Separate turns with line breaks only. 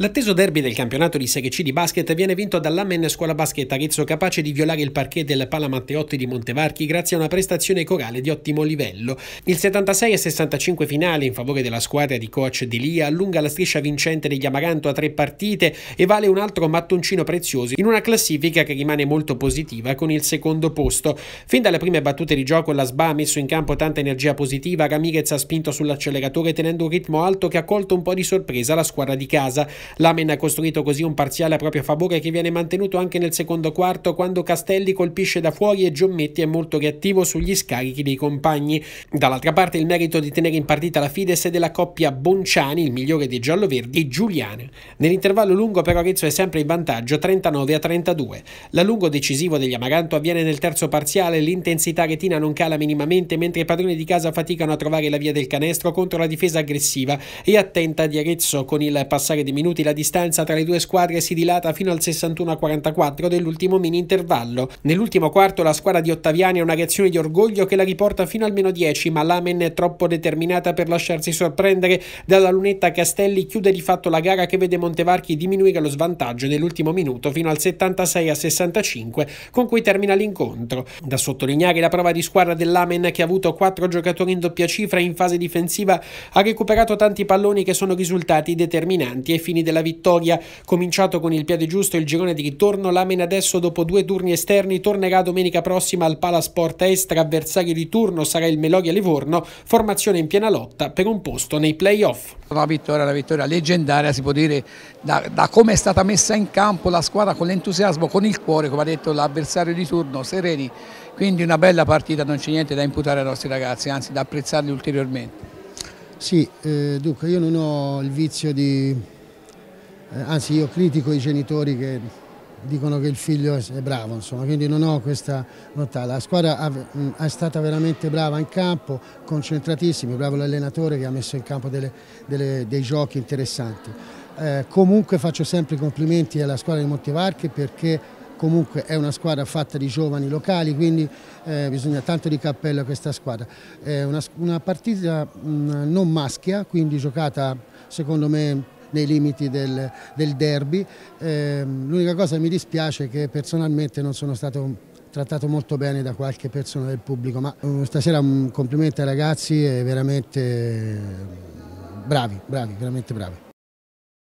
L'atteso derby del campionato di Serie C di basket viene vinto dall'Ammen Scuola Basket Arezzo capace di violare il parquet del Palamatteotti di Montevarchi grazie a una prestazione corale di ottimo livello. Il 76-65 finale in favore della squadra di coach Di Lia allunga la striscia vincente degli Amaranto a tre partite e vale un altro mattoncino prezioso in una classifica che rimane molto positiva con il secondo posto. Fin dalle prime battute di gioco la SBA ha messo in campo tanta energia positiva, Ramirez ha spinto sull'acceleratore tenendo un ritmo alto che ha colto un po' di sorpresa la squadra di casa. Lamen ha costruito così un parziale a proprio favore che viene mantenuto anche nel secondo quarto quando Castelli colpisce da fuori e Giommetti è molto reattivo sugli scarichi dei compagni. Dall'altra parte il merito di tenere in partita la Fides e della coppia Bonciani, il migliore dei gialloverdi, e Nell'intervallo lungo però Arezzo è sempre in vantaggio 39 a 32. L'allungo decisivo degli Amaranto avviene nel terzo parziale, l'intensità retina non cala minimamente mentre i padroni di casa faticano a trovare la via del canestro contro la difesa aggressiva e attenta di Arezzo con il passare dei minuti minuti la distanza tra le due squadre si dilata fino al 61-44 dell'ultimo mini intervallo. Nell'ultimo quarto la squadra di Ottaviani ha una reazione di orgoglio che la riporta fino al meno 10, ma l'Amen è troppo determinata per lasciarsi sorprendere dalla lunetta Castelli chiude di fatto la gara che vede Montevarchi diminuire lo svantaggio nell'ultimo minuto fino al 76 65 con cui termina l'incontro. Da sottolineare la prova di squadra dell'Amen che ha avuto quattro giocatori in doppia cifra in fase difensiva ha recuperato tanti palloni che sono risultati determinanti ai fini della vittoria. Cominciato con il piede giusto il girone di ritorno, l'Amen adesso dopo due turni esterni tornerà domenica prossima al Palasport Estra avversario di turno sarà il Melodia Livorno, formazione in piena lotta per un posto nei playoff. Una vittoria, una vittoria
leggendaria si può dire da, da come è stata messa in campo la squadra con l'entusiasmo, con il cuore come ha detto l'avversario di turno, sereni, quindi una bella partita, non c'è niente da imputare ai nostri ragazzi, anzi da apprezzarli ulteriormente.
Sì, eh, dunque io non ho il vizio di eh, anzi io critico i genitori che dicono che il figlio è bravo, insomma, quindi non ho questa volontà. La squadra è stata veramente brava in campo, concentratissimi, bravo l'allenatore che ha messo in campo delle, delle, dei giochi interessanti. Eh, comunque faccio sempre i complimenti alla squadra di Montevarchi perché comunque è una squadra fatta di giovani locali, quindi eh, bisogna tanto di cappello a questa squadra. È eh, una, una partita mh, non maschia, quindi giocata secondo me nei limiti del, del derby. Eh, L'unica cosa che mi dispiace è che personalmente non sono stato trattato molto bene da qualche persona del pubblico, ma eh, stasera un mm, complimento ai ragazzi, veramente eh, bravi, bravi, veramente bravi.